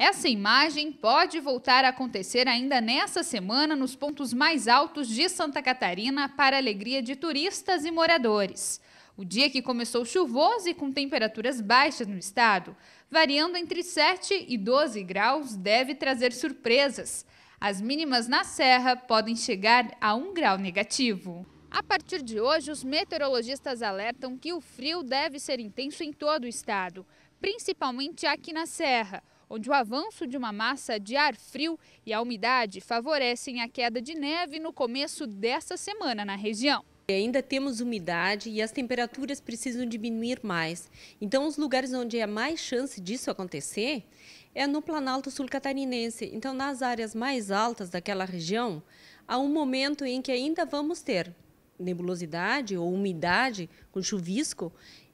Essa imagem pode voltar a acontecer ainda nesta semana nos pontos mais altos de Santa Catarina, para alegria de turistas e moradores. O dia que começou chuvoso e com temperaturas baixas no estado, variando entre 7 e 12 graus, deve trazer surpresas. As mínimas na serra podem chegar a um grau negativo. A partir de hoje, os meteorologistas alertam que o frio deve ser intenso em todo o estado, principalmente aqui na serra onde o avanço de uma massa de ar frio e a umidade favorecem a queda de neve no começo dessa semana na região. Ainda temos umidade e as temperaturas precisam diminuir mais. Então, os lugares onde há mais chance disso acontecer é no Planalto Sul-Catarinense. Então, nas áreas mais altas daquela região, há um momento em que ainda vamos ter nebulosidade ou umidade com chuvisco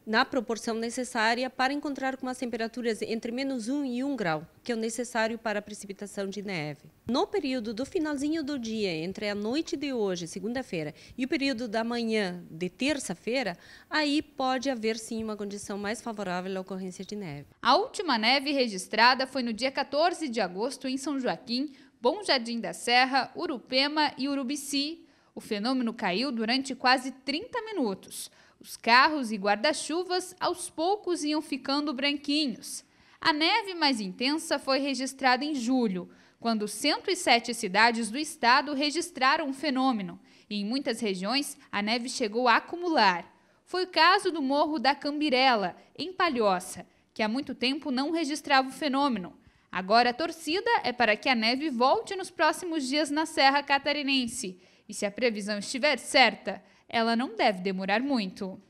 na proporção necessária para encontrar com as temperaturas entre menos 1 e 1 grau, que é o necessário para a precipitação de neve. No período do finalzinho do dia, entre a noite de hoje, segunda-feira, e o período da manhã de terça-feira, aí pode haver sim uma condição mais favorável à ocorrência de neve. A última neve registrada foi no dia 14 de agosto em São Joaquim, Bom Jardim da Serra, Urupema e Urubici. O fenômeno caiu durante quase 30 minutos. Os carros e guarda-chuvas aos poucos iam ficando branquinhos. A neve mais intensa foi registrada em julho, quando 107 cidades do estado registraram o fenômeno, e em muitas regiões a neve chegou a acumular. Foi o caso do Morro da Cambirela, em Palhoça, que há muito tempo não registrava o fenômeno. Agora a torcida é para que a neve volte nos próximos dias na Serra Catarinense. E se a previsão estiver certa, ela não deve demorar muito.